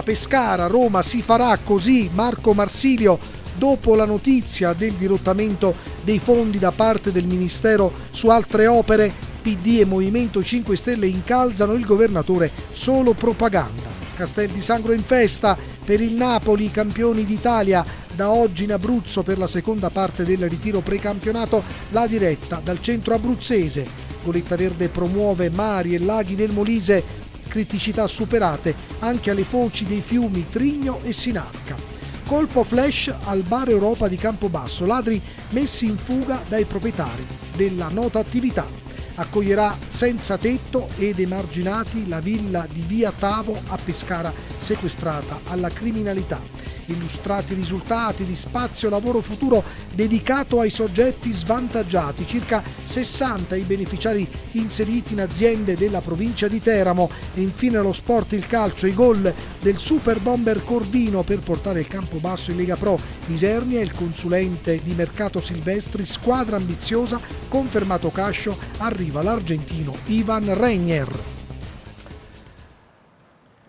a Pescara, Roma si farà così Marco Marsilio dopo la notizia del dirottamento dei fondi da parte del Ministero su altre opere, PD e Movimento 5 Stelle incalzano il governatore solo propaganda. Castel di Sangro in festa per il Napoli, campioni d'Italia, da oggi in Abruzzo per la seconda parte del ritiro precampionato, la diretta dal centro abruzzese. Goletta Verde promuove mari e laghi del Molise criticità superate anche alle foci dei fiumi Trigno e Sinarca. Colpo flash al bar Europa di Campobasso, ladri messi in fuga dai proprietari della nota attività. Accoglierà senza tetto ed emarginati la villa di via Tavo a Pescara sequestrata alla criminalità illustrati risultati di spazio lavoro futuro dedicato ai soggetti svantaggiati, circa 60 i beneficiari inseriti in aziende della provincia di Teramo e infine lo sport, il calcio, i gol del super bomber Corvino per portare il campo basso in Lega Pro. Isernia, il consulente di mercato Silvestri, squadra ambiziosa, confermato Cascio, arriva l'argentino Ivan Regner.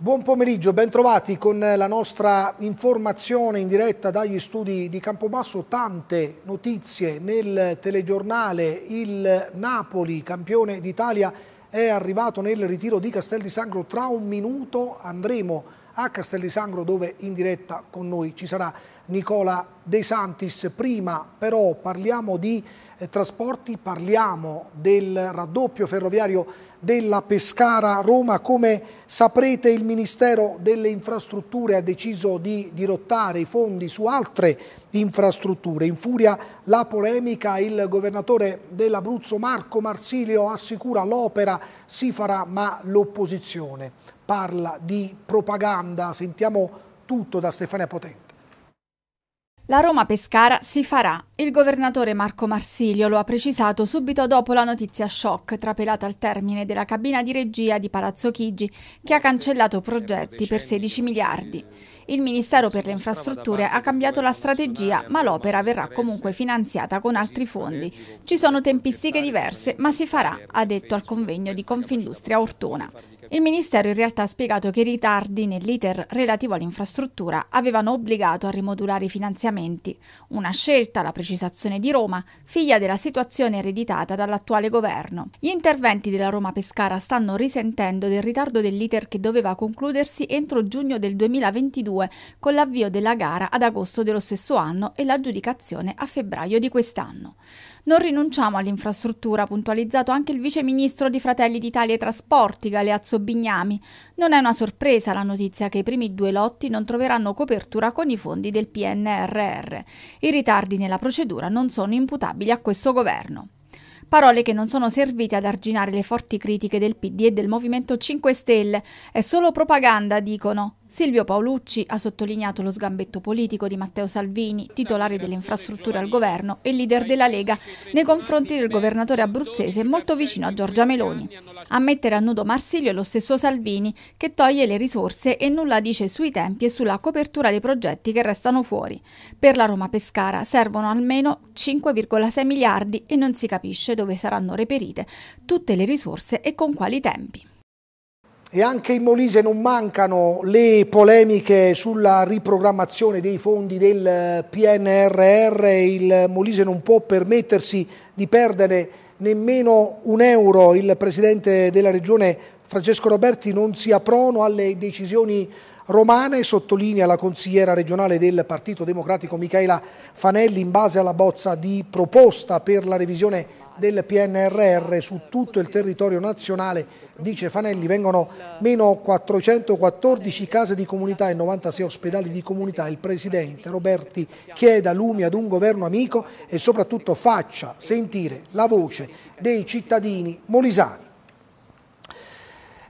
Buon pomeriggio, bentrovati con la nostra informazione in diretta dagli studi di Campobasso. Tante notizie nel telegiornale. Il Napoli, campione d'Italia, è arrivato nel ritiro di Castel di Sangro. Tra un minuto andremo a Castel di Sangro dove in diretta con noi ci sarà Nicola De Santis. Prima però parliamo di trasporti, parliamo del raddoppio ferroviario della Pescara-Roma. Come saprete il Ministero delle Infrastrutture ha deciso di dirottare i fondi su altre infrastrutture. In furia la polemica, il governatore dell'Abruzzo Marco Marsilio assicura l'opera si farà ma l'opposizione parla di propaganda. Sentiamo tutto da Stefania Potente. La Roma-Pescara si farà. Il governatore Marco Marsilio lo ha precisato subito dopo la notizia shock trapelata al termine della cabina di regia di Palazzo Chigi che ha cancellato progetti per 16 miliardi. Il Ministero per le Infrastrutture ha cambiato la strategia, ma l'opera verrà comunque finanziata con altri fondi. Ci sono tempistiche diverse, ma si farà, ha detto al convegno di Confindustria Ortona. Il Ministero in realtà ha spiegato che i ritardi nell'iter relativo all'infrastruttura avevano obbligato a rimodulare i finanziamenti, una scelta, la precisazione di Roma, figlia della situazione ereditata dall'attuale governo. Gli interventi della Roma Pescara stanno risentendo del ritardo dell'iter che doveva concludersi entro giugno del 2022 con l'avvio della gara ad agosto dello stesso anno e l'aggiudicazione a febbraio di quest'anno. Non rinunciamo all'infrastruttura, ha puntualizzato anche il vice ministro di Fratelli d'Italia e Trasporti, Galeazzo Bignami. Non è una sorpresa la notizia che i primi due lotti non troveranno copertura con i fondi del PNRR. I ritardi nella procedura non sono imputabili a questo governo parole che non sono servite ad arginare le forti critiche del PD e del Movimento 5 Stelle. È solo propaganda, dicono. Silvio Paolucci ha sottolineato lo sgambetto politico di Matteo Salvini, titolare delle infrastrutture al governo e leader della Lega, nei confronti del governatore abruzzese molto vicino a Giorgia Meloni. A mettere a nudo Marsilio è lo stesso Salvini, che toglie le risorse e nulla dice sui tempi e sulla copertura dei progetti che restano fuori. Per la Roma Pescara servono almeno 5,6 miliardi e non si capisce dove saranno reperite tutte le risorse e con quali tempi e anche in Molise non mancano le polemiche sulla riprogrammazione dei fondi del PNRR, il Molise non può permettersi di perdere nemmeno un euro, il Presidente della Regione Francesco Roberti non sia prono alle decisioni romane, sottolinea la consigliera regionale del Partito Democratico Michaela Fanelli in base alla bozza di proposta per la revisione del PNRR su tutto il territorio nazionale, dice Fanelli, vengono meno 414 case di comunità e 96 ospedali di comunità. Il Presidente Roberti chiede a Lumi ad un governo amico e soprattutto faccia sentire la voce dei cittadini molisani.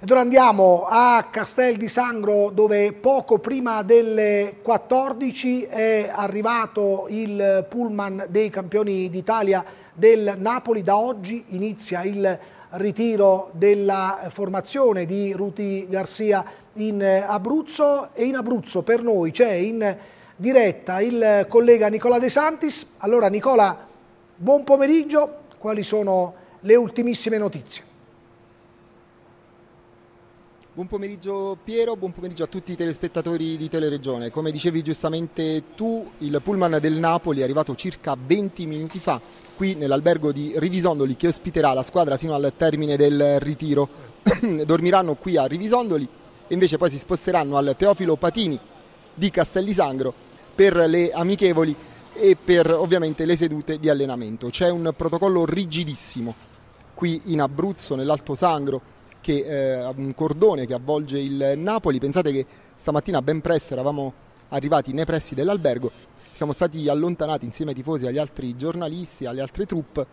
Ed ora andiamo a Castel di Sangro dove poco prima delle 14 è arrivato il pullman dei campioni d'Italia del Napoli. Da oggi inizia il ritiro della formazione di Ruti Garcia in Abruzzo e in Abruzzo per noi c'è in diretta il collega Nicola De Santis. Allora Nicola, buon pomeriggio, quali sono le ultimissime notizie? Buon pomeriggio Piero, buon pomeriggio a tutti i telespettatori di Teleregione. Come dicevi giustamente tu, il pullman del Napoli è arrivato circa 20 minuti fa qui nell'albergo di Rivisondoli che ospiterà la squadra sino al termine del ritiro. Dormiranno qui a Rivisondoli e invece poi si sposteranno al Teofilo Patini di Castellisangro per le amichevoli e per ovviamente le sedute di allenamento. C'è un protocollo rigidissimo qui in Abruzzo, nell'Alto Sangro che, eh, un cordone che avvolge il Napoli. Pensate che stamattina ben presto eravamo arrivati nei pressi dell'albergo, siamo stati allontanati insieme ai tifosi, agli altri giornalisti, alle altre truppe,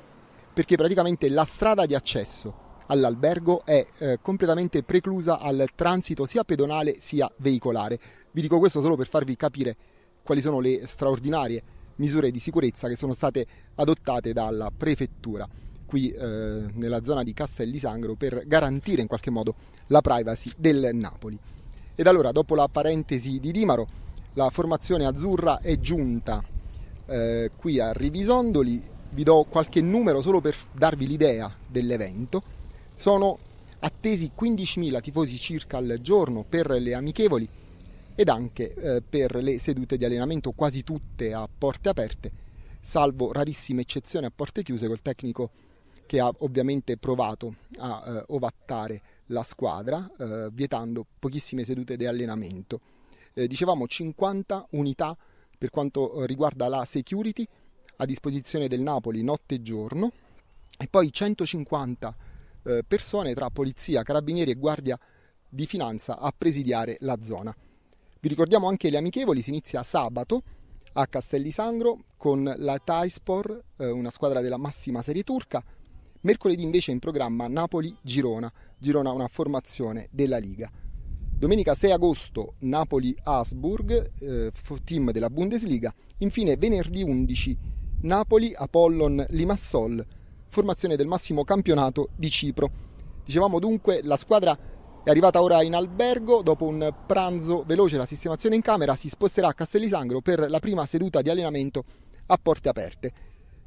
perché praticamente la strada di accesso all'albergo è eh, completamente preclusa al transito sia pedonale sia veicolare. Vi dico questo solo per farvi capire quali sono le straordinarie misure di sicurezza che sono state adottate dalla prefettura qui eh, nella zona di Castel di Sangro per garantire in qualche modo la privacy del Napoli. Ed allora, dopo la parentesi di Dimaro, la formazione azzurra è giunta eh, qui a Rivisondoli, vi do qualche numero solo per darvi l'idea dell'evento. Sono attesi 15.000 tifosi circa al giorno per le amichevoli ed anche eh, per le sedute di allenamento quasi tutte a porte aperte, salvo rarissime eccezioni a porte chiuse col tecnico che ha ovviamente provato a eh, ovattare la squadra, eh, vietando pochissime sedute di allenamento. Eh, dicevamo 50 unità per quanto riguarda la security a disposizione del Napoli notte e giorno e poi 150 eh, persone tra polizia, carabinieri e guardia di finanza a presidiare la zona. Vi ricordiamo anche le amichevoli, si inizia sabato a Castelli Sangro con la Taispor, eh, una squadra della massima serie turca, Mercoledì invece in programma Napoli-Girona, Girona una formazione della Liga. Domenica 6 agosto Napoli-Asburg, eh, team della Bundesliga. Infine venerdì 11 Napoli-Apollon-Limassol, formazione del massimo campionato di Cipro. Dicevamo dunque la squadra è arrivata ora in albergo, dopo un pranzo veloce la sistemazione in camera si sposterà a Castellisangro per la prima seduta di allenamento a porte aperte.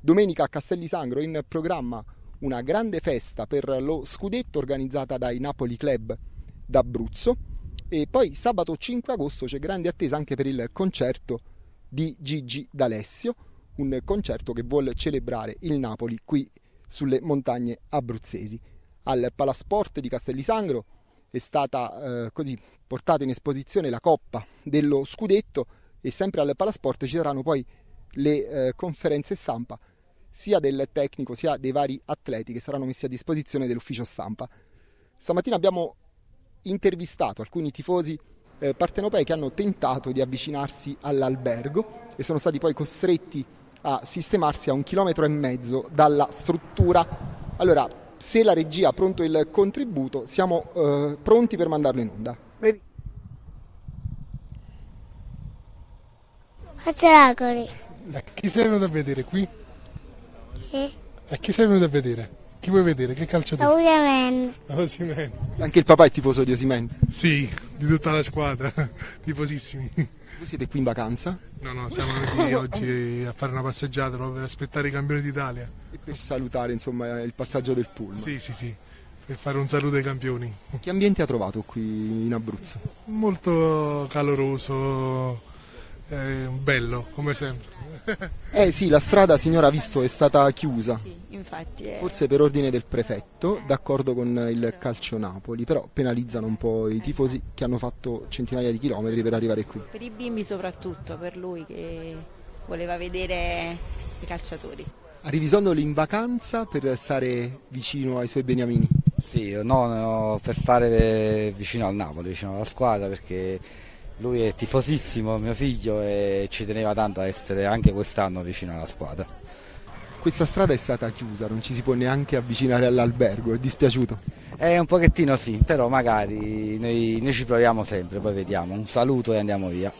Domenica a Castellisangro in programma una grande festa per lo scudetto organizzata dai Napoli Club d'Abruzzo e poi sabato 5 agosto c'è grande attesa anche per il concerto di Gigi D'Alessio, un concerto che vuole celebrare il Napoli qui sulle montagne abruzzesi. Al Palasport di Castellisangro è stata eh, così portata in esposizione la coppa dello scudetto e sempre al Palasport ci saranno poi le eh, conferenze stampa sia del tecnico sia dei vari atleti che saranno messi a disposizione dell'ufficio stampa. Stamattina abbiamo intervistato alcuni tifosi eh, partenopei che hanno tentato di avvicinarsi all'albergo e sono stati poi costretti a sistemarsi a un chilometro e mezzo dalla struttura. Allora, se la regia ha pronto il contributo, siamo eh, pronti per mandarlo in onda. Bene. Ozzolacoli. Chi sei venuto a vedere qui? E chi sei venuto a vedere? Chi vuoi vedere? Che calciatore? Osimen. Osimen. Anche il papà è tifoso di Osimen? Sì, di tutta la squadra, tifosissimi. Voi siete qui in vacanza? No, no, siamo qui oggi a fare una passeggiata proprio per aspettare i campioni d'Italia. E per salutare, insomma, il passaggio del pullman. Sì, sì, sì, per fare un saluto ai campioni. Che ambiente ha trovato qui in Abruzzo? Molto caloroso, eh, bello, come sempre. Eh sì, la strada, signora, visto, è stata chiusa. Sì, infatti. È... Eh. Forse per ordine del prefetto, d'accordo con il Calcio Napoli, però penalizzano un po' i tifosi che hanno fatto centinaia di chilometri per arrivare qui. Per i bimbi soprattutto, per lui che voleva vedere i calciatori. A in vacanza per stare vicino ai suoi beniamini? Sì, no, no per stare eh, vicino al Napoli, vicino alla squadra, perché lui è tifosissimo, mio figlio, e ci teneva tanto a essere anche quest'anno vicino alla squadra. Questa strada è stata chiusa, non ci si può neanche avvicinare all'albergo, è dispiaciuto? Eh, un pochettino sì, però magari noi, noi ci proviamo sempre, poi vediamo. Un saluto e andiamo via.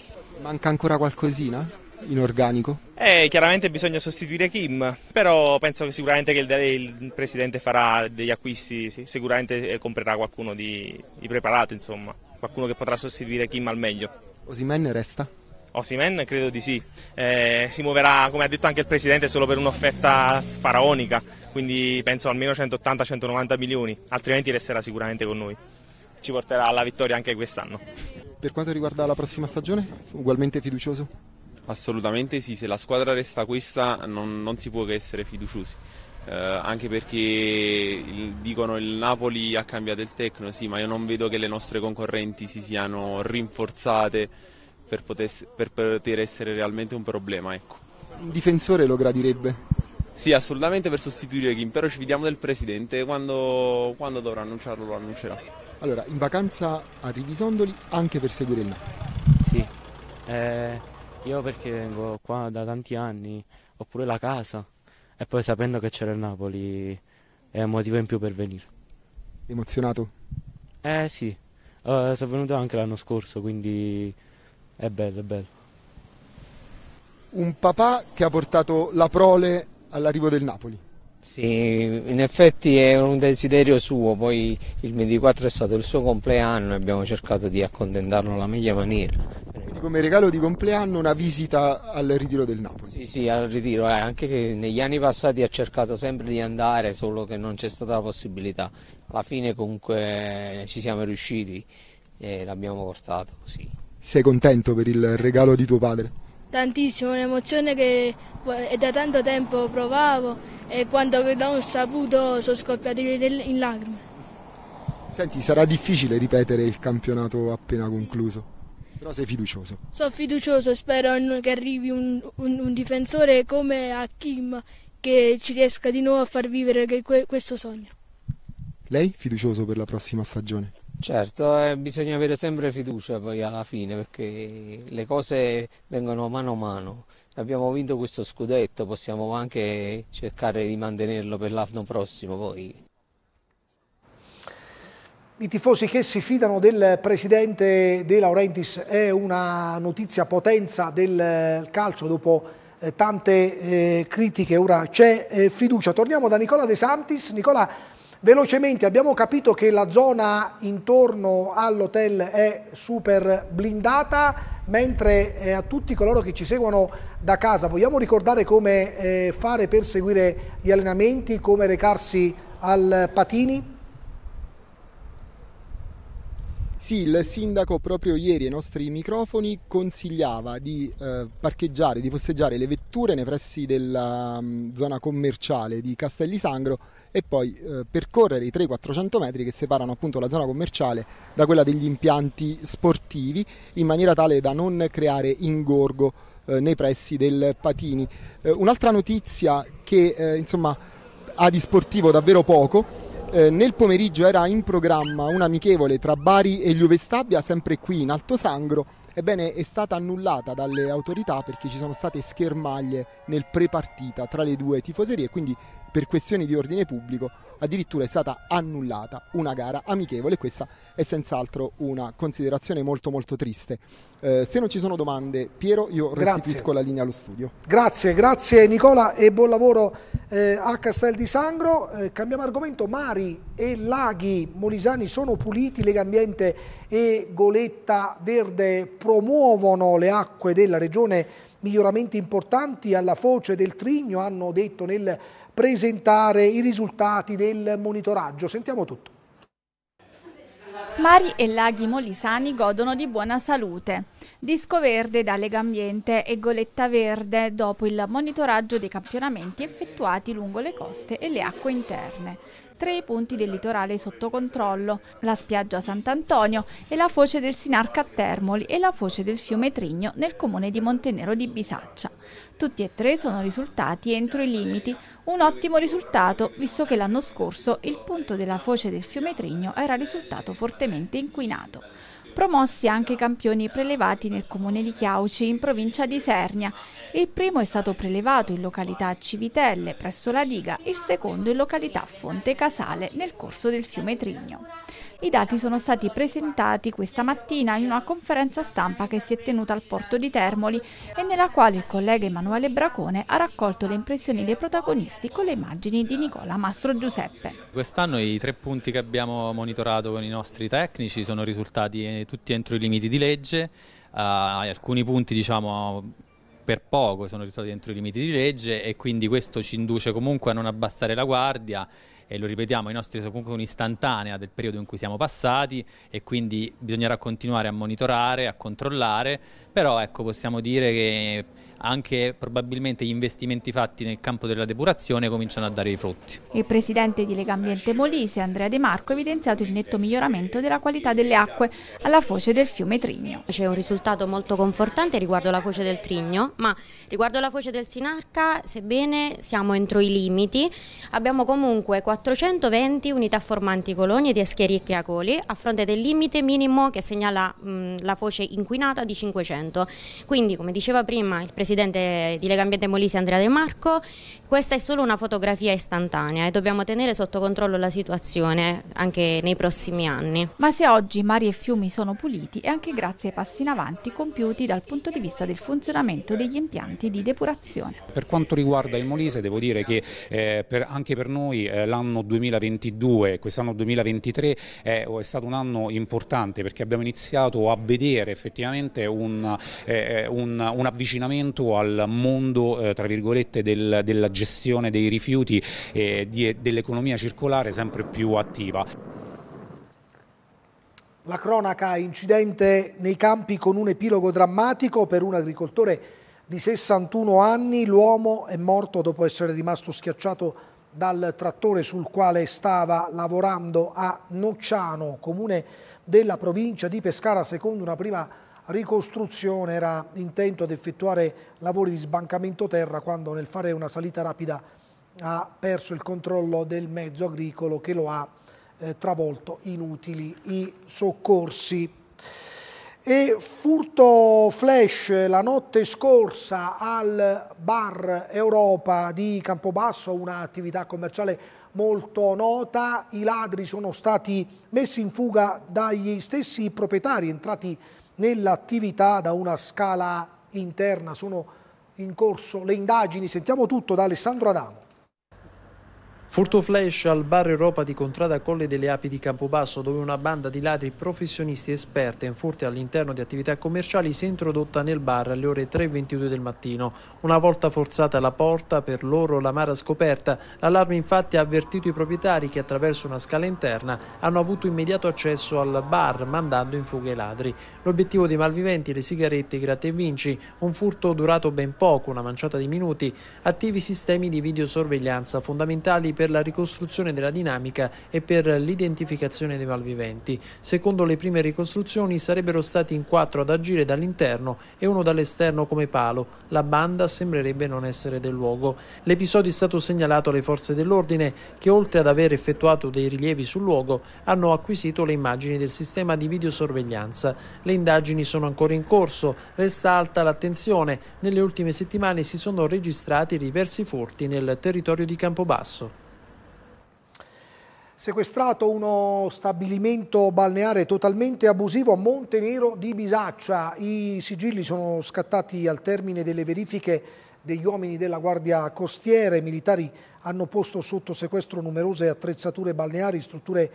Manca ancora qualcosina? in organico? Eh, chiaramente bisogna sostituire Kim, però penso che sicuramente che il, il, presidente farà degli acquisti, sì, sicuramente eh, comprerà qualcuno di, di preparato, insomma qualcuno che potrà sostituire Kim al meglio. Osimen resta? Osimen credo di sì, eh, si muoverà come ha detto anche il Presidente solo per un'offerta faraonica, quindi penso almeno 180-190 milioni, altrimenti resterà sicuramente con noi, ci porterà alla vittoria anche quest'anno. Per quanto riguarda la prossima stagione, ugualmente fiducioso? Assolutamente sì, se la squadra resta questa non, non si può che essere fiduciosi eh, anche perché il, dicono il Napoli ha cambiato il tecno, sì, ma io non vedo che le nostre concorrenti si siano rinforzate per, potesse, per poter essere realmente un problema. Ecco. Un difensore lo gradirebbe? Sì, assolutamente per sostituire Kim, però ci fidiamo del presidente, quando, quando dovrà annunciarlo lo annuncerà. Allora, in vacanza a Rivisondoli anche per seguire il Napoli? Sì, eh, io perché vengo qua da tanti anni, oppure la casa e poi sapendo che c'era il Napoli è un motivo in più per venire. Emozionato? Eh sì, uh, sono venuto anche l'anno scorso, quindi è bello, è bello. Un papà che ha portato la prole all'arrivo del Napoli. Sì, in effetti è un desiderio suo, poi il 24 è stato il suo compleanno e abbiamo cercato di accontentarlo alla meglio maniera come regalo di compleanno una visita al ritiro del Napoli. Sì, sì, al ritiro, eh, anche che negli anni passati ha cercato sempre di andare, solo che non c'è stata la possibilità. Alla fine comunque eh, ci siamo riusciti e l'abbiamo portato così. Sei contento per il regalo di tuo padre? Tantissimo, un'emozione che eh, da tanto tempo provavo e quando l'ho saputo sono scoppiato in lacrime. Senti, sarà difficile ripetere il campionato appena concluso? Però sei fiducioso. Sono fiducioso, spero che arrivi un, un, un difensore come Hakim che ci riesca di nuovo a far vivere que- questo sogno. Lei fiducioso per la prossima stagione? Certo, eh, bisogna avere sempre fiducia poi alla fine perché le cose vengono mano a mano. Abbiamo vinto questo scudetto, possiamo anche cercare di mantenerlo per l'anno prossimo poi i tifosi che si fidano del presidente De Laurentiis è una notizia potenza del eh, calcio dopo eh, tante eh, critiche, ora c'è eh, fiducia. Torniamo da Nicola De Santis. Nicola, velocemente abbiamo capito che la zona intorno all'hotel è super blindata, mentre eh, a tutti coloro che ci seguono da casa vogliamo ricordare come eh, fare per seguire gli allenamenti, come recarsi al Patini? Sì, il sindaco proprio ieri ai nostri microfoni consigliava di eh, parcheggiare, di posteggiare le vetture nei pressi della mh, mm, zona commerciale di Castelli Sangro e poi eh, percorrere i 300-400 metri che separano appunto la zona commerciale da quella degli impianti sportivi in maniera tale da non creare ingorgo eh, nei pressi del Patini. Eh, un'altra notizia che eh, insomma ha di sportivo davvero poco eh, nel pomeriggio era in programma un'amichevole tra Bari e Juve Stabia, sempre qui in Alto Sangro. Ebbene, è stata annullata dalle autorità perché ci sono state schermaglie nel pre-partita tra le due tifoserie, quindi per questioni di ordine pubblico addirittura è stata annullata una gara amichevole. e Questa è senz'altro una considerazione molto molto triste. Eh, se non ci sono domande, Piero, io restituisco la linea allo studio. Grazie, grazie Nicola e buon lavoro eh, a Castel di Sangro. Eh, cambiamo argomento, Mari e Laghi Molisani sono puliti, Lega Ambiente e Goletta Verde promuovono le acque della regione miglioramenti importanti alla foce del Trigno, hanno detto nel presentare i risultati del monitoraggio. Sentiamo tutto. Mari e laghi molisani godono di buona salute. Disco verde da Lega Ambiente e goletta verde dopo il monitoraggio dei campionamenti effettuati lungo le coste e le acque interne tre i punti del litorale sotto controllo, la spiaggia Sant'Antonio e la foce del Sinarca a Termoli e la foce del fiume Trigno nel comune di Montenero di Bisaccia. Tutti e tre sono risultati entro i limiti, un ottimo risultato visto che l'anno scorso il punto della foce del fiume Trigno era risultato fortemente inquinato. Promossi anche campioni prelevati nel comune di Chiauci, in provincia di Sernia. Il primo è stato prelevato in località Civitelle, presso la diga, il secondo in località Fonte Casale, nel corso del fiume Trigno. I dati sono stati presentati questa mattina in una conferenza stampa che si è tenuta al porto di Termoli e nella quale il collega Emanuele Bracone ha raccolto le impressioni dei protagonisti con le immagini di Nicola Mastro Giuseppe. Quest'anno i tre punti che abbiamo monitorato con i nostri tecnici sono risultati eh, tutti entro i limiti di legge, uh, alcuni punti diciamo per poco sono risultati entro i limiti di legge e quindi questo ci induce comunque a non abbassare la guardia e lo ripetiamo, i nostri sono comunque un'istantanea del periodo in cui siamo passati e quindi bisognerà continuare a monitorare, a controllare, però ecco possiamo dire che anche probabilmente gli investimenti fatti nel campo della depurazione cominciano a dare i frutti. Il presidente di Lega Ambiente Molise, Andrea De Marco, ha evidenziato il netto miglioramento della qualità delle acque alla foce del fiume Trigno. C'è un risultato molto confortante riguardo la foce del Trigno, ma riguardo la foce del Sinarca, sebbene siamo entro i limiti, abbiamo comunque 420 unità formanti colonie di escheri e chiacoli a fronte del limite minimo che segnala mh, la foce inquinata di 500. Quindi, come diceva prima il presidente presidente di Lega Ambiente Molise Andrea De Marco. Questa è solo una fotografia istantanea e dobbiamo tenere sotto controllo la situazione anche nei prossimi anni. Ma se oggi mari e fiumi sono puliti è anche grazie ai passi in avanti compiuti dal punto di vista del funzionamento degli impianti di depurazione. Per quanto riguarda il Molise devo dire che eh, per, anche per noi eh, l'anno 2022, quest'anno 2023 è, è stato un anno importante perché abbiamo iniziato a vedere effettivamente un, eh, eh un, un avvicinamento legato al mondo eh, tra virgolette del, della gestione dei rifiuti e di, dell'economia circolare sempre più attiva. La cronaca incidente nei campi con un epilogo drammatico per un agricoltore di 61 anni, l'uomo è morto dopo essere rimasto schiacciato dal trattore sul quale stava lavorando a Nocciano, comune della provincia di Pescara, secondo una prima ricostruzione era intento ad effettuare lavori di sbancamento terra quando nel fare una salita rapida ha perso il controllo del mezzo agricolo che lo ha eh, travolto, inutili i soccorsi. E furto flash la notte scorsa al bar Europa di Campobasso, un'attività commerciale molto nota, i ladri sono stati messi in fuga dagli stessi proprietari entrati in nell'attività da una scala interna. Sono in corso le indagini, sentiamo tutto da Alessandro Adamo. Furto flash al bar Europa di Contrada Colle delle Api di Campobasso, dove una banda di ladri professionisti esperte in furti all'interno di attività commerciali si è introdotta nel bar alle ore 3.22 del mattino. Una volta forzata la porta, per loro l'amara scoperta, l'allarme infatti ha avvertito i proprietari che attraverso una scala interna hanno avuto immediato accesso al bar, mandando in fuga i ladri. L'obiettivo dei malviventi, le sigarette, i gratta e vinci, un furto durato ben poco, una manciata di minuti, attivi sistemi di videosorveglianza fondamentali per per la ricostruzione della dinamica e per l'identificazione dei malviventi. Secondo le prime ricostruzioni sarebbero stati in quattro ad agire dall'interno e uno dall'esterno come palo. La banda sembrerebbe non essere del luogo. L'episodio è stato segnalato alle forze dell'ordine che oltre ad aver effettuato dei rilievi sul luogo hanno acquisito le immagini del sistema di videosorveglianza. Le indagini sono ancora in corso, resta alta l'attenzione. Nelle ultime settimane si sono registrati diversi furti nel territorio di Campobasso sequestrato uno stabilimento balneare totalmente abusivo a Montenero di Bisaccia. I sigilli sono scattati al termine delle verifiche degli uomini della Guardia Costiera. I militari hanno posto sotto sequestro numerose attrezzature balneari, strutture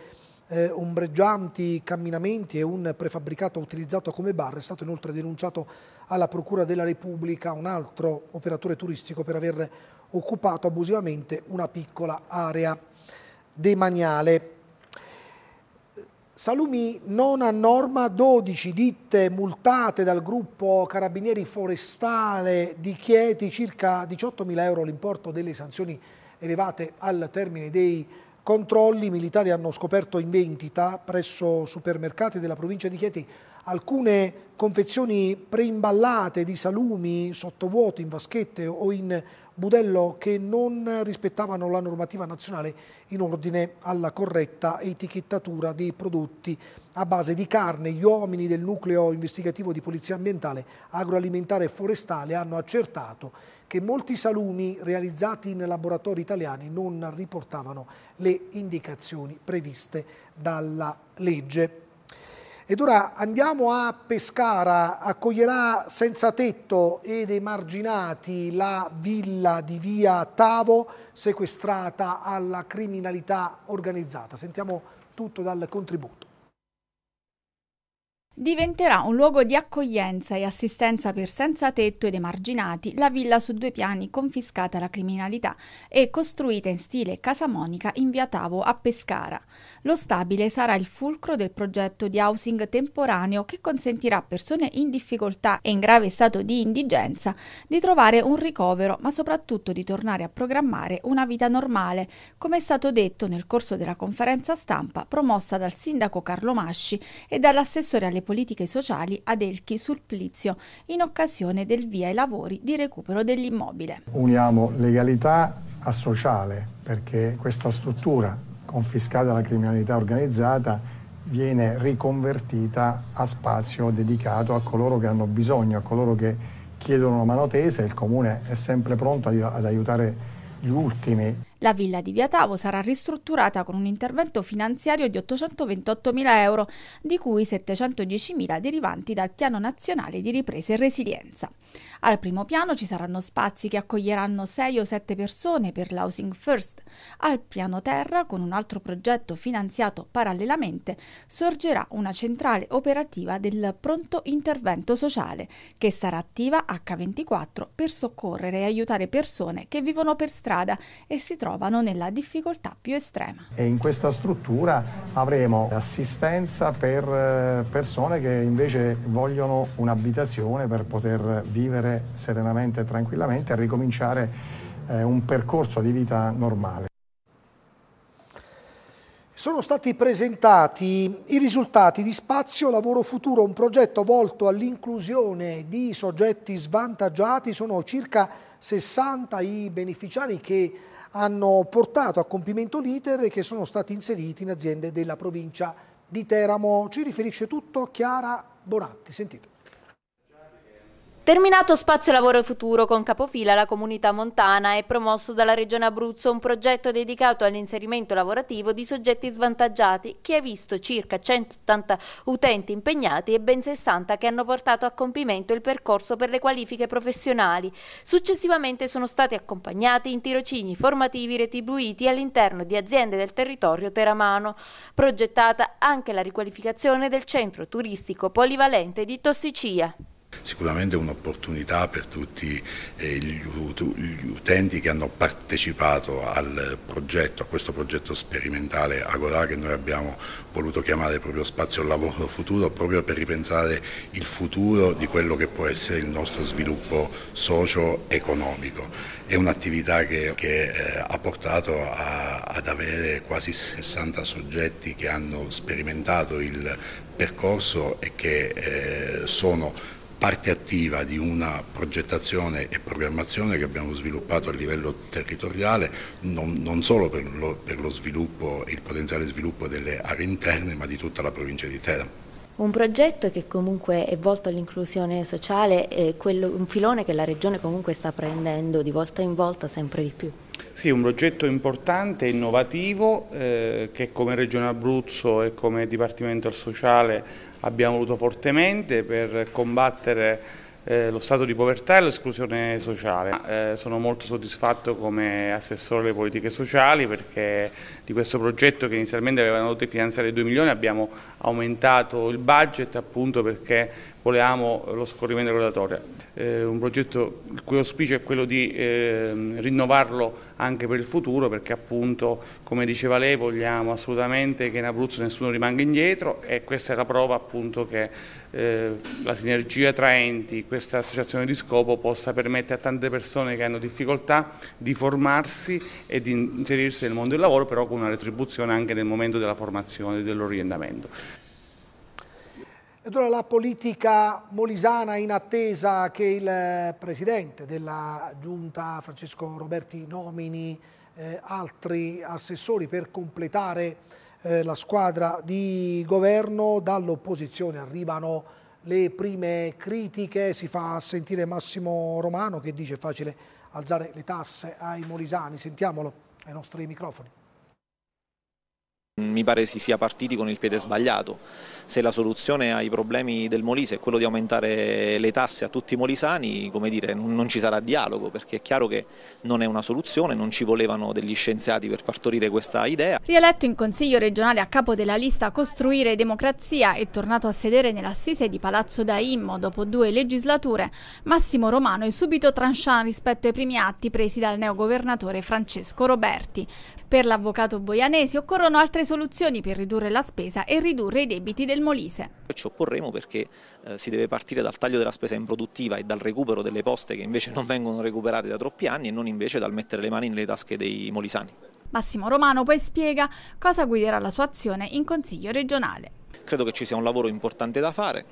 eh, ombreggianti camminamenti e un prefabbricato utilizzato come bar è stato inoltre denunciato alla Procura della Repubblica un altro operatore turistico per aver occupato abusivamente una piccola area demaniale. Salumi non a norma 12 ditte multate dal gruppo Carabinieri Forestale di Chieti, circa 18.000 euro l'importo delle sanzioni elevate al termine dei controlli. I militari hanno scoperto in vendita presso supermercati della provincia di Chieti alcune confezioni preimballate di salumi sottovuoto in vaschette o in Budello che non rispettavano la normativa nazionale in ordine alla corretta etichettatura dei prodotti a base di carne. Gli uomini del nucleo investigativo di polizia ambientale, agroalimentare e forestale hanno accertato che molti salumi realizzati in laboratori italiani non riportavano le indicazioni previste dalla legge. Ed ora andiamo a Pescara, accoglierà senza tetto ed emarginati la villa di via Tavo sequestrata alla criminalità organizzata. Sentiamo tutto dal contributo. Diventerà un luogo di accoglienza e assistenza per senza tetto ed emarginati la villa su due piani confiscata alla criminalità e costruita in stile Casa Monica in via Tavo a Pescara. Lo stabile sarà il fulcro del progetto di housing temporaneo che consentirà a persone in difficoltà e in grave stato di indigenza di trovare un ricovero ma soprattutto di tornare a programmare una vita normale, come è stato detto nel corso della conferenza stampa promossa dal sindaco Carlo Masci e dall'assessore alle politiche sociali ad Elchi Sulplizio in occasione del via ai lavori di recupero dell'immobile. Uniamo legalità a sociale perché questa struttura confiscata alla criminalità organizzata viene riconvertita a spazio dedicato a coloro che hanno bisogno, a coloro che chiedono una mano tesa e il comune è sempre pronto ad aiutare gli ultimi. La villa di Via Tavo sarà ristrutturata con un intervento finanziario di 828.000 euro, di cui 710.000 derivanti dal Piano Nazionale di Ripresa e Resilienza. Al primo piano ci saranno spazi che accoglieranno 6 o 7 persone per l'Housing First. Al piano terra, con un altro progetto finanziato parallelamente, sorgerà una centrale operativa del pronto intervento sociale, che sarà attiva H24 per soccorrere e aiutare persone che vivono per strada e si trovano trovano nella difficoltà più estrema. E in questa struttura avremo assistenza per eh, persone che invece vogliono un'abitazione per poter vivere serenamente e tranquillamente e ricominciare eh, un percorso di vita normale. Sono stati presentati i risultati di Spazio Lavoro Futuro, un progetto volto all'inclusione di soggetti svantaggiati. Sono circa 60 i beneficiari che hanno portato a compimento l'iter e che sono stati inseriti in aziende della provincia di Teramo. Ci riferisce tutto Chiara Bonatti, sentite. Terminato Spazio Lavoro Futuro con capofila la comunità montana è promosso dalla Regione Abruzzo un progetto dedicato all'inserimento lavorativo di soggetti svantaggiati che ha visto circa 180 utenti impegnati e ben 60 che hanno portato a compimento il percorso per le qualifiche professionali. Successivamente sono stati accompagnati in tirocini formativi retribuiti all'interno di aziende del territorio teramano. Progettata anche la riqualificazione del centro turistico polivalente di Tossicia sicuramente un'opportunità per tutti eh, gli utenti che hanno partecipato al progetto, a questo progetto sperimentale Agora che noi abbiamo voluto chiamare proprio spazio lavoro futuro proprio per ripensare il futuro di quello che può essere il nostro sviluppo socio-economico. È un'attività che, che eh, ha portato a, ad avere quasi 60 soggetti che hanno sperimentato il percorso e che eh, sono parte attiva di una progettazione e programmazione che abbiamo sviluppato a livello territoriale non, non solo per lo, per lo sviluppo e il potenziale sviluppo delle aree interne ma di tutta la provincia di Teramo. Un progetto che comunque è volto all'inclusione sociale, quello, un filone che la Regione comunque sta prendendo di volta in volta sempre di più. Sì, un progetto importante, innovativo, eh, che come Regione Abruzzo e come Dipartimento Sociale abbiamo voluto fortemente per combattere eh, lo stato di povertà e l'esclusione sociale. Eh, sono molto soddisfatto come assessore alle politiche sociali perché di questo progetto che inizialmente avevano dovuto finanziare 2 milioni, abbiamo aumentato il budget appunto perché volevamo lo scorrimento regolatorio. Eh, un progetto il cui auspicio è quello di eh, rinnovarlo anche per il futuro perché appunto come diceva lei vogliamo assolutamente che in Abruzzo nessuno rimanga indietro e questa è la prova appunto che eh, la sinergia tra enti, questa associazione di scopo possa permettere a tante persone che hanno difficoltà di formarsi e di inserirsi nel mondo del lavoro però con una retribuzione anche nel momento della formazione e dell'orientamento. Ed ora la politica molisana in attesa che il eh, presidente della giunta Francesco Roberti nomini eh, altri assessori per completare eh, la squadra di governo. Dall'opposizione arrivano le prime critiche, si fa sentire Massimo Romano che dice è facile alzare le tasse ai molisani, sentiamolo ai nostri microfoni. Mi pare si sia partiti con il piede sbagliato. Se la soluzione ai problemi del Molise è quello di aumentare le tasse a tutti i molisani, come dire, non ci sarà dialogo perché è chiaro che non è una soluzione, non ci volevano degli scienziati per partorire questa idea. Rieletto in Consiglio regionale a capo della lista Costruire Democrazia e tornato a sedere nell'assise di Palazzo Daimmo dopo due legislature, Massimo Romano è subito tranchant rispetto ai primi atti presi dal neogovernatore Francesco Roberti. Per l'avvocato boianesi occorrono altre soluzioni per ridurre la spesa e ridurre i debiti del Molise. Ci opporremo perché eh, si deve partire dal taglio della spesa improduttiva e dal recupero delle poste che invece non vengono recuperate da troppi anni e non invece dal mettere le mani nelle tasche dei molisani. Massimo Romano poi spiega cosa guiderà la sua azione in Consiglio regionale. Credo che ci sia un lavoro importante da fare,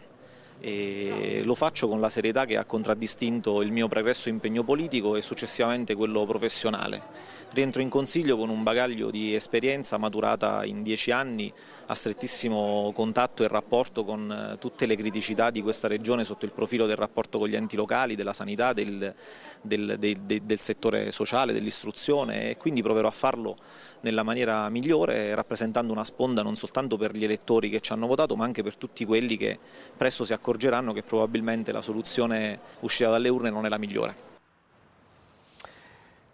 e lo faccio con la serietà che ha contraddistinto il mio pregresso impegno politico e successivamente quello professionale. Rientro in Consiglio con un bagaglio di esperienza maturata in dieci anni a strettissimo contatto e rapporto con eh, tutte le criticità di questa regione sotto il profilo del rapporto con gli enti locali, della sanità, del, del, del, del settore sociale, dell'istruzione e quindi proverò a farlo nella maniera migliore rappresentando una sponda non soltanto per gli elettori che ci hanno votato ma anche per tutti quelli che presto si accorgeranno accorgeranno che probabilmente la soluzione uscita dalle urne non è la migliore.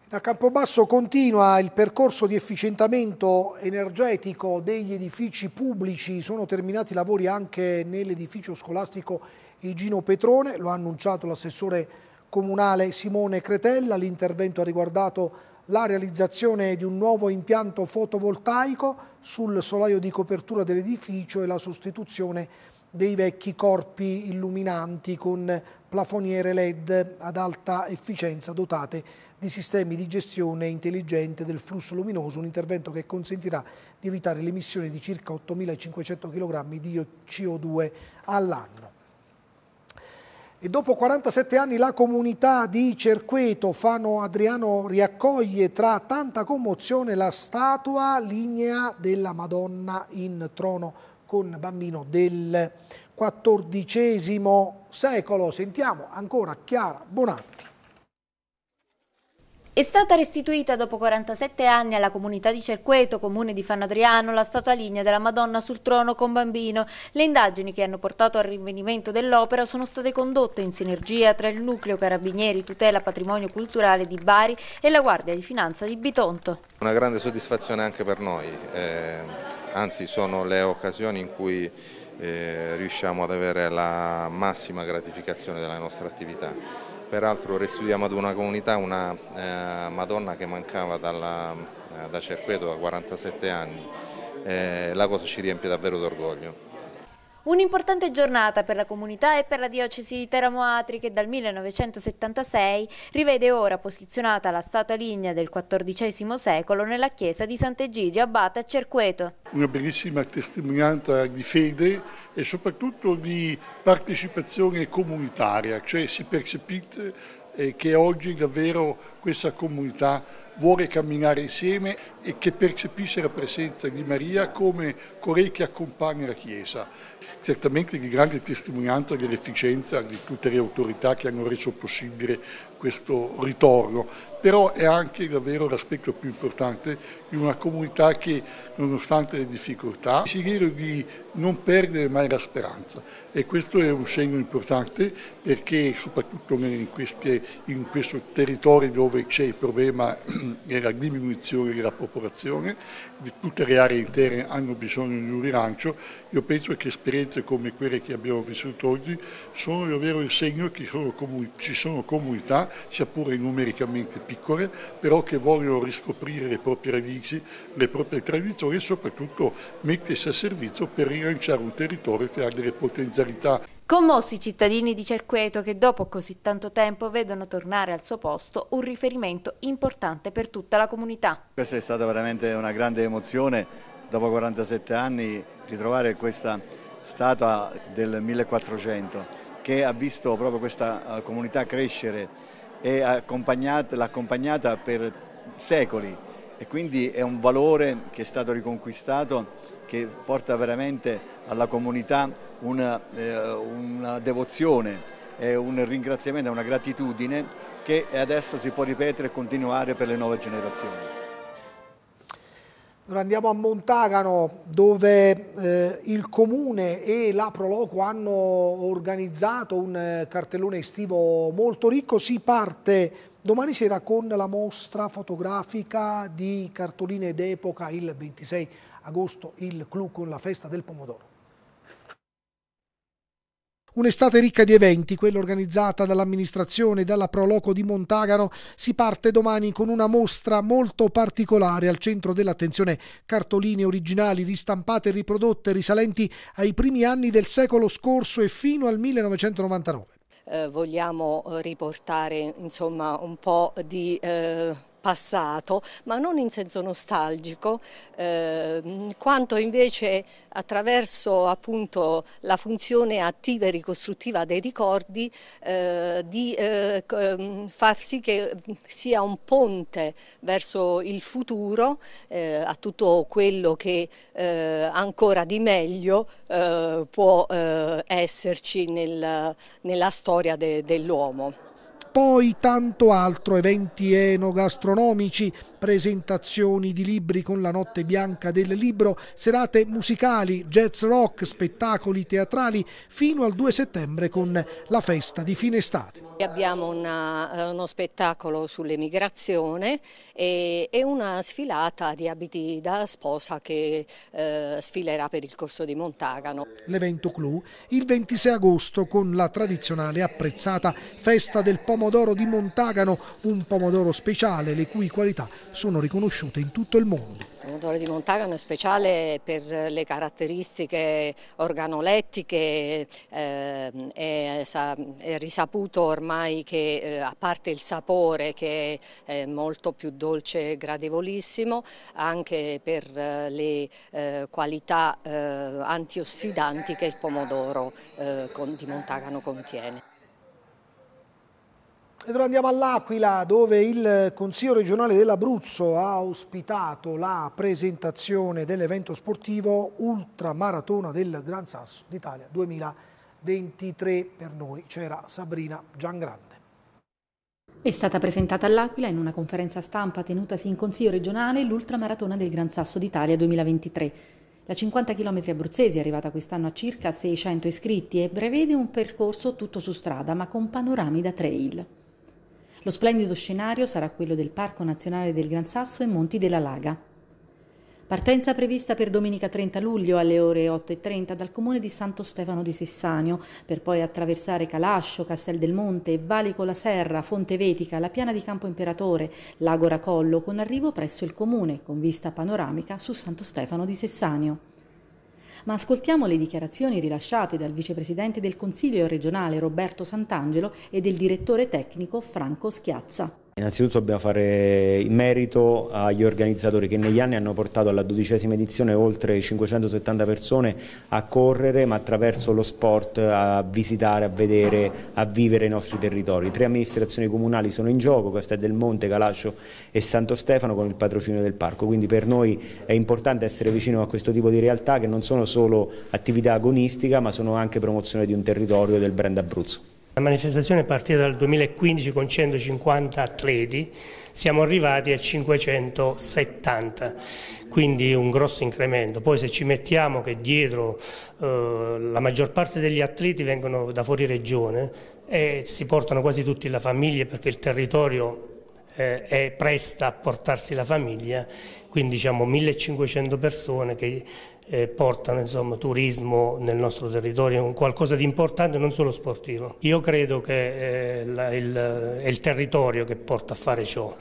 Da Campobasso continua il percorso di efficientamento energetico degli edifici pubblici, sono terminati i lavori anche nell'edificio scolastico Igino Petrone, lo ha annunciato l'assessore comunale Simone Cretella, l'intervento ha riguardato la realizzazione di un nuovo impianto fotovoltaico sul solaio di copertura dell'edificio e la sostituzione di dei vecchi corpi illuminanti con plafoniere LED ad alta efficienza dotate di sistemi di gestione intelligente del flusso luminoso, un intervento che consentirà di evitare l'emissione di circa 8.500 kg di CO2 all'anno. E dopo 47 anni la comunità di Cerqueto, Fano Adriano, riaccoglie tra tanta commozione la statua lignea della Madonna in trono con bambino del XIV secolo. Sentiamo ancora Chiara Bonatti. È stata restituita dopo 47 anni alla comunità di Cerqueto, comune di Fanadriano, la statua lignea della Madonna sul trono con bambino. Le indagini che hanno portato al rinvenimento dell'opera sono state condotte in sinergia tra il nucleo Carabinieri Tutela Patrimonio Culturale di Bari e la Guardia di Finanza di Bitonto. Una grande soddisfazione anche per noi. Eh anzi sono le occasioni in cui eh, riusciamo ad avere la massima gratificazione della nostra attività. Peraltro restituiamo ad una comunità una eh, Madonna che mancava dalla, eh, da Cerqueto a 47 anni, eh, la cosa ci riempie davvero d'orgoglio. Un'importante giornata per la comunità e per la diocesi di Teramo Atri che dal 1976 rivede ora posizionata la statua lignea del XIV secolo nella chiesa di Sant'Egidio Abbate a Cerqueto. Una bellissima testimonianza di fede e soprattutto di partecipazione comunitaria, cioè si percepite eh, che oggi davvero questa comunità vuole camminare insieme e che percepisce la presenza di Maria come colei che accompagna la Chiesa certamente di grande testimonianza dell'efficienza di tutte le autorità che hanno reso possibile questo ritorno però è anche davvero l'aspetto più importante di una comunità che nonostante le difficoltà si chiede di non perdere mai la speranza e questo è un segno importante perché soprattutto in, queste, in questo territorio dove c'è il problema della diminuzione della popolazione, di tutte le aree interne hanno bisogno di un rilancio, io penso che esperienze come quelle che abbiamo vissuto oggi sono davvero il segno che sono, ci sono comunità, sia pure numericamente più piccole, però che vogliono riscoprire le proprie radici, le proprie tradizioni e soprattutto mettersi a servizio per rilanciare un territorio che ha delle potenzialità. Commossi i cittadini di Cerqueto che dopo così tanto tempo vedono tornare al suo posto un riferimento importante per tutta la comunità. Questa è stata veramente una grande emozione dopo 47 anni ritrovare questa statua del 1400 che ha visto proprio questa eh, comunità crescere e l'ha accompagnata per secoli e quindi è un valore che è stato riconquistato che porta veramente alla comunità una, eh, una devozione, un ringraziamento, una gratitudine che adesso si può ripetere e continuare per le nuove generazioni. Allora andiamo a Montagano dove eh, il Comune e la Proloco hanno organizzato un eh, cartellone estivo molto ricco. Si parte domani sera con la mostra fotografica di cartoline d'epoca il 26 agosto, il Clou con la festa del pomodoro. Un'estate ricca di eventi, quella organizzata dall'amministrazione e dalla Proloco di Montagano, si parte domani con una mostra molto particolare al centro dell'attenzione cartoline originali ristampate e riprodotte risalenti ai primi anni del secolo scorso e fino al 1999. Eh, vogliamo riportare insomma, un po' di eh, passato, ma non in senso nostalgico, eh, quanto invece attraverso appunto, la funzione attiva e ricostruttiva dei ricordi eh, di eh, ehm, far sì che sia un ponte verso il futuro eh, a tutto quello che eh, ancora di meglio eh, può esserci nel, nella storia de, dell'uomo poi tanto altro, eventi enogastronomici, presentazioni di libri con la notte bianca del libro, serate musicali, jazz rock, spettacoli teatrali, fino al 2 settembre con la festa di fine estate. Abbiamo una, eh, uno spettacolo sull'emigrazione e, e, una sfilata di abiti da sposa che eh, sfilerà per il corso di Montagano. L'evento clou il 26 agosto con la tradizionale apprezzata festa del pomodoro pomodoro di Montagano, un pomodoro speciale le cui qualità sono riconosciute in tutto il mondo. Il pomodoro di Montagano è speciale per le caratteristiche organolettiche, eh, è, è, risaputo ormai che eh, a parte il sapore che è molto più dolce e gradevolissimo, anche per eh, le eh, qualità eh, antiossidanti che il pomodoro eh, di Montagano contiene. Ed ora andiamo all'Aquila dove il Consiglio regionale dell'Abruzzo ha ospitato la presentazione dell'evento sportivo Ultramaratona del Gran Sasso d'Italia 2023. Per noi c'era Sabrina Giangrande. È stata presentata all'Aquila in una conferenza stampa tenutasi in Consiglio regionale l'Ultramaratona del Gran Sasso d'Italia 2023. La 50 km abruzzese è arrivata quest'anno a circa 600 iscritti e prevede un percorso tutto su strada ma con panorami da trail. Lo splendido scenario sarà quello del Parco Nazionale del Gran Sasso e Monti della Laga. Partenza prevista per domenica 30 luglio alle ore 8.30 dal comune di Santo Stefano di Sessanio, per poi attraversare Calascio, Castel del Monte, Valico la Serra, Fonte Vetica, la piana di Campo Imperatore, Lago Racollo, con arrivo presso il comune, con vista panoramica su Santo Stefano di Sessanio ma ascoltiamo le dichiarazioni rilasciate dal vicepresidente del Consiglio regionale Roberto Sant'Angelo e del direttore tecnico Franco Schiazza. Innanzitutto dobbiamo fare il merito agli organizzatori che negli anni hanno portato alla dodicesima edizione oltre 570 persone a correre ma attraverso lo sport a visitare, a vedere, a vivere i nostri territori. Tre amministrazioni comunali sono in gioco, Castel del Monte, Calascio e Santo Stefano con il patrocinio del parco, quindi per noi è importante essere vicino a questo tipo di realtà che non sono solo attività agonistica ma sono anche promozione di un territorio del brand Abruzzo. La manifestazione è partita dal 2015 con 150 atleti, siamo arrivati a 570, quindi un grosso incremento. Poi se ci mettiamo che dietro eh, la maggior parte degli atleti vengono da fuori regione e si portano quasi tutti la famiglia perché il territorio eh, è presta a portarsi la famiglia quindi diciamo 1500 persone che eh, portano insomma, turismo nel nostro territorio, un qualcosa di importante non solo sportivo. Io credo che eh, la, il, è il territorio che porta a fare ciò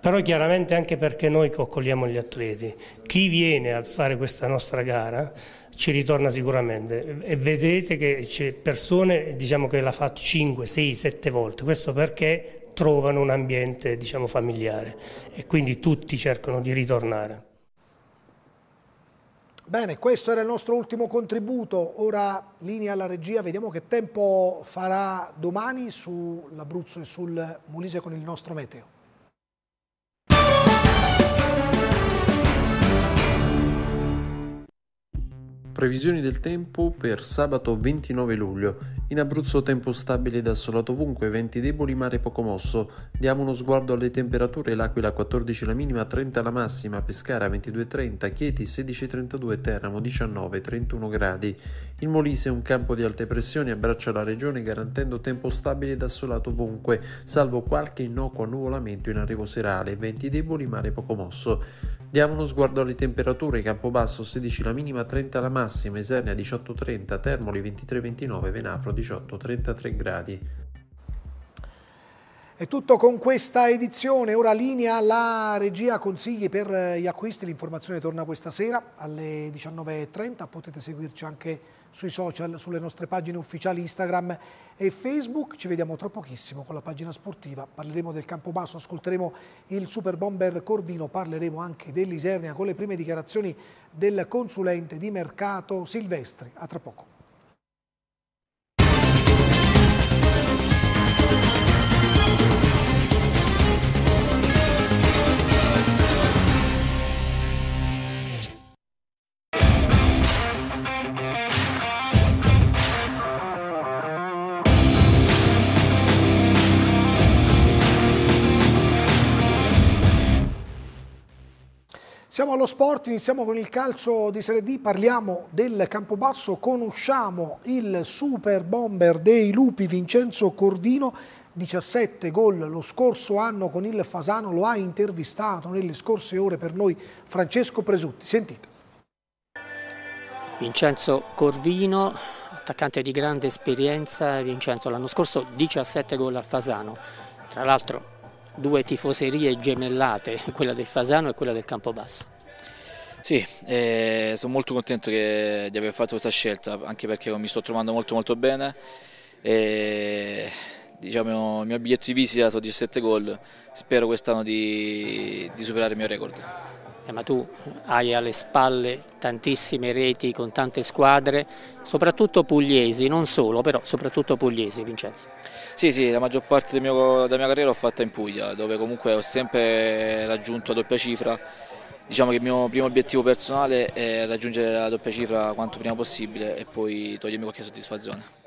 però chiaramente anche perché noi coccoliamo gli atleti. Chi viene a fare questa nostra gara ci ritorna sicuramente e vedete che c'è persone diciamo, che l'ha fatto 5, 6, 7 volte, questo perché trovano un ambiente diciamo, familiare e quindi tutti cercano di ritornare. Bene, questo era il nostro ultimo contributo, ora linea alla regia, vediamo che tempo farà domani sull'Abruzzo e sul Molise con il nostro meteo. Previsioni del tempo per sabato 29 luglio. In Abruzzo tempo stabile da assolato ovunque, venti deboli, mare poco mosso. Diamo uno sguardo alle temperature, l'Aquila 14 la minima, 30 la massima, Pescara 22,30, Chieti 16,32, Teramo 19,31 gradi. Il Molise è un campo di alte pressioni, abbraccia la regione garantendo tempo stabile da assolato ovunque, salvo qualche innocuo annuvolamento in arrivo serale, venti deboli, mare poco mosso. Diamo uno sguardo alle temperature, Campobasso 16 la minima, 30 la massima, Esernia 18,30, Termoli 23,29, 29 Venafro 18 33 gradi. È tutto con questa edizione, ora linea la regia consigli per eh, gli acquisti, l'informazione torna questa sera alle 19.30, potete seguirci anche sui social, sulle nostre pagine ufficiali Instagram e Facebook, ci vediamo tra pochissimo con la pagina sportiva, parleremo del campo basso, ascolteremo il super bomber Corvino, parleremo anche dell'Isernia con le prime dichiarazioni del consulente di mercato Silvestri, a tra poco. Siamo allo sport, iniziamo con il calcio di Serie D, parliamo del Campobasso, conosciamo il super bomber dei lupi Vincenzo Cordino, 17 gol lo scorso anno con il Fasano, lo ha intervistato nelle scorse ore per noi Francesco Presutti, sentite. Vincenzo Corvino, attaccante di grande esperienza, Vincenzo l'anno scorso 17 gol a Fasano, tra l'altro due tifoserie gemellate, quella del Fasano e quella del Campobasso. Sì, eh, sono molto contento che, di aver fatto questa scelta, anche perché mi sto trovando molto molto bene. E, diciamo, il mio biglietto di visita sono 17 gol, spero quest'anno di, di superare il mio record. Eh, ma tu hai alle spalle tantissime reti con tante squadre, soprattutto pugliesi, non solo, però soprattutto pugliesi, Vincenzo. Sì, sì, la maggior parte mio, della mia carriera l'ho fatta in Puglia, dove comunque ho sempre raggiunto la doppia cifra. Diciamo che il mio primo obiettivo personale è raggiungere la doppia cifra quanto prima possibile e poi togliermi qualche soddisfazione.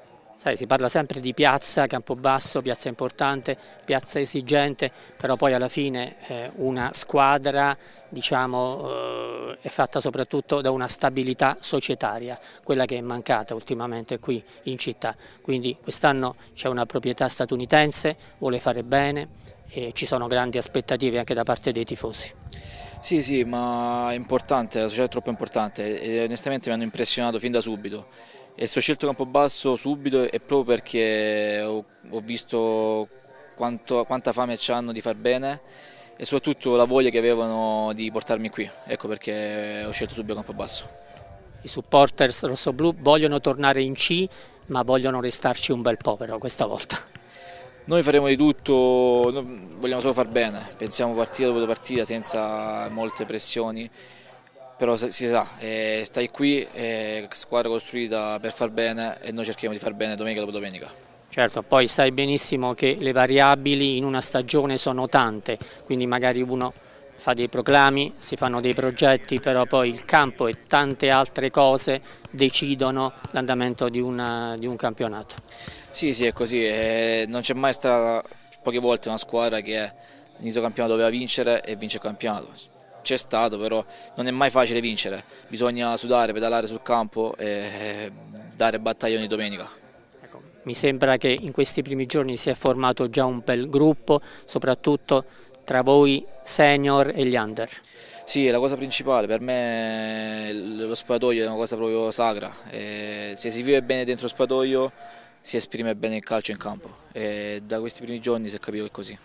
Sai, si parla sempre di piazza, Campobasso, piazza importante, piazza esigente, però poi alla fine eh, una squadra diciamo, eh, è fatta soprattutto da una stabilità societaria, quella che è mancata ultimamente qui in città. Quindi quest'anno c'è una proprietà statunitense, vuole fare bene e ci sono grandi aspettative anche da parte dei tifosi. Sì, sì, ma è importante, la società è troppo importante e onestamente mi hanno impressionato fin da subito e se ho scelto Campobasso subito è proprio perché ho, ho visto quanto, quanta fame hanno di far bene e soprattutto la voglia che avevano di portarmi qui. Ecco perché ho scelto subito campo basso. I supporters rossoblù vogliono tornare in C, ma vogliono restarci un bel po' però questa volta. Noi faremo di tutto, vogliamo solo far bene, pensiamo partita dopo partita senza molte pressioni però si sa, eh, stai qui, eh, squadra costruita per far bene e noi cerchiamo di far bene domenica dopo domenica. Certo, poi sai benissimo che le variabili in una stagione sono tante, quindi magari uno fa dei proclami, si fanno dei progetti, però poi il campo e tante altre cose decidono l'andamento di, di, un campionato. Sì, sì, è così, eh, non c'è mai stata poche volte una squadra che inizio campionato doveva vincere e vince il campionato, c'è stato, però non è mai facile vincere, bisogna sudare, pedalare sul campo e dare battaglia ogni domenica. Ecco, mi sembra che in questi primi giorni si è formato già un bel gruppo, soprattutto tra voi senior e gli under. Sì, è la cosa principale, per me lo spadoio è una cosa proprio sacra, se si vive bene dentro lo spadoio si esprime bene il calcio in campo e da questi primi giorni si è capito che è così.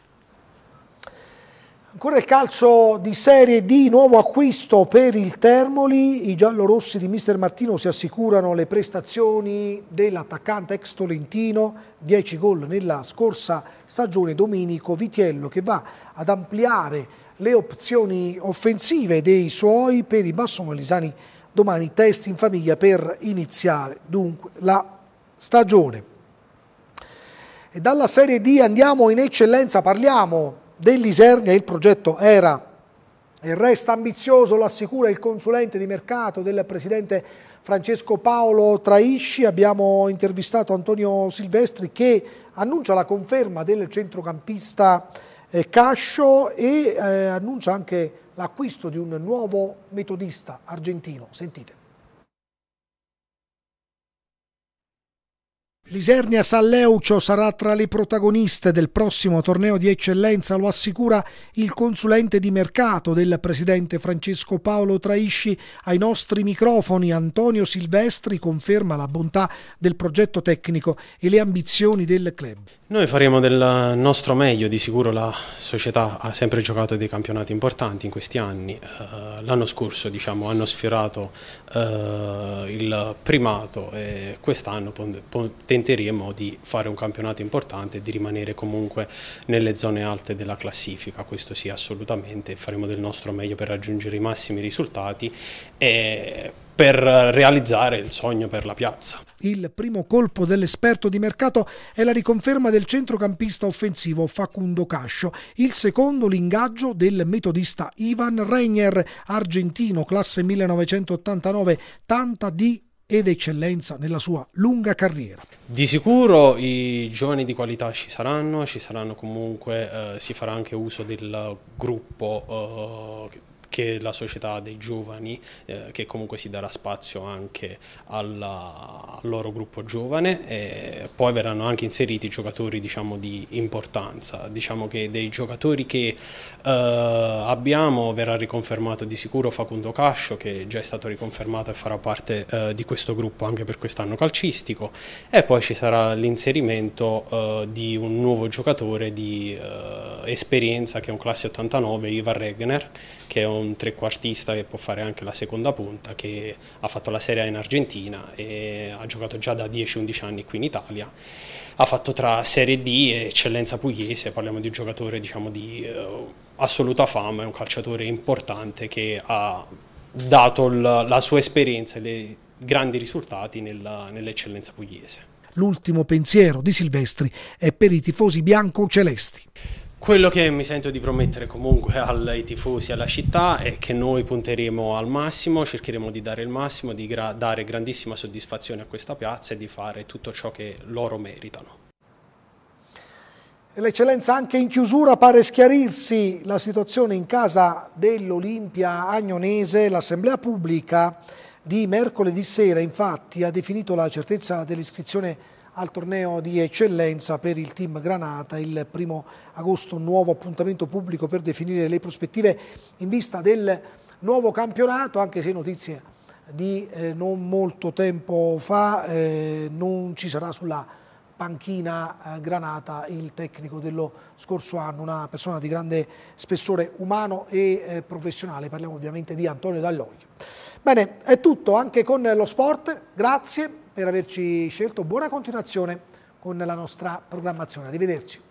Ancora il calcio di Serie D, nuovo acquisto per il Termoli, i giallorossi di mister Martino si assicurano le prestazioni dell'attaccante ex Tolentino, 10 gol nella scorsa stagione, Domenico Vitiello che va ad ampliare le opzioni offensive dei suoi per i bassomolisani domani test in famiglia per iniziare dunque la stagione. E dalla Serie D andiamo in eccellenza, parliamo dell'Isernia il progetto era e resta ambizioso, lo assicura il consulente di mercato del presidente Francesco Paolo Traisci. Abbiamo intervistato Antonio Silvestri che annuncia la conferma del centrocampista eh, Cascio e eh, annuncia anche l'acquisto di un nuovo metodista argentino. Sentite. Lisernia San Leucio sarà tra le protagoniste del prossimo torneo di eccellenza, lo assicura il consulente di mercato del presidente Francesco Paolo Traisci ai nostri microfoni. Antonio Silvestri conferma la bontà del progetto tecnico e le ambizioni del club. Noi faremo del nostro meglio, di sicuro la società ha sempre giocato dei campionati importanti in questi anni, eh, l'anno scorso diciamo, hanno sfiorato eh, il primato e quest'anno tenteremo di fare un campionato importante e di rimanere comunque nelle zone alte della classifica, questo sì assolutamente, faremo del nostro meglio per raggiungere i massimi risultati e per realizzare il sogno per la piazza. Il primo colpo dell'esperto di mercato è la riconferma del centrocampista offensivo Facundo Cascio, il secondo l'ingaggio del metodista Ivan Reiner, argentino classe 1989, tanta di ed eccellenza nella sua lunga carriera. Di sicuro i giovani di qualità ci saranno, ci saranno comunque, eh, si farà anche uso del gruppo eh, che la società dei giovani, eh, che comunque si darà spazio anche alla, al loro gruppo giovane, e poi verranno anche inseriti giocatori diciamo, di importanza, diciamo che dei giocatori che eh, abbiamo verrà riconfermato di sicuro Facundo Cascio che già è stato riconfermato e farà parte eh, di questo gruppo anche per quest'anno calcistico e poi ci sarà l'inserimento eh, di un nuovo giocatore di eh, esperienza che è un classe 89, Ivar Regner, che è un trequartista che può fare anche la seconda punta, che ha fatto la Serie A in Argentina e ha giocato già da 10-11 anni qui in Italia. Ha fatto tra Serie D e Eccellenza Pugliese, parliamo di un giocatore diciamo, di uh, assoluta fama, è un calciatore importante che ha dato la sua esperienza e i grandi risultati nell'eccellenza pugliese. L'ultimo pensiero di Silvestri è per i tifosi bianco-celesti. Quello che mi sento di promettere comunque ai tifosi e alla città è che noi punteremo al massimo, cercheremo di dare il massimo, di gra dare grandissima soddisfazione a questa piazza e di fare tutto ciò che loro meritano. L'eccellenza anche in chiusura pare schiarirsi la situazione in casa dell'Olimpia Agnonese, l'assemblea pubblica di mercoledì sera infatti ha definito la certezza dell'iscrizione al torneo di eccellenza per il team Granata. Il primo agosto un nuovo appuntamento pubblico per definire le prospettive in vista del nuovo campionato, anche se notizie di eh, non molto tempo fa eh, non ci sarà sulla panchina eh, Granata il tecnico dello scorso anno, una persona di grande spessore umano e eh, professionale, parliamo ovviamente di Antonio Dall'Oglio. Bene, è tutto anche con lo sport, grazie, per averci scelto. Buona continuazione con la nostra programmazione. Arrivederci.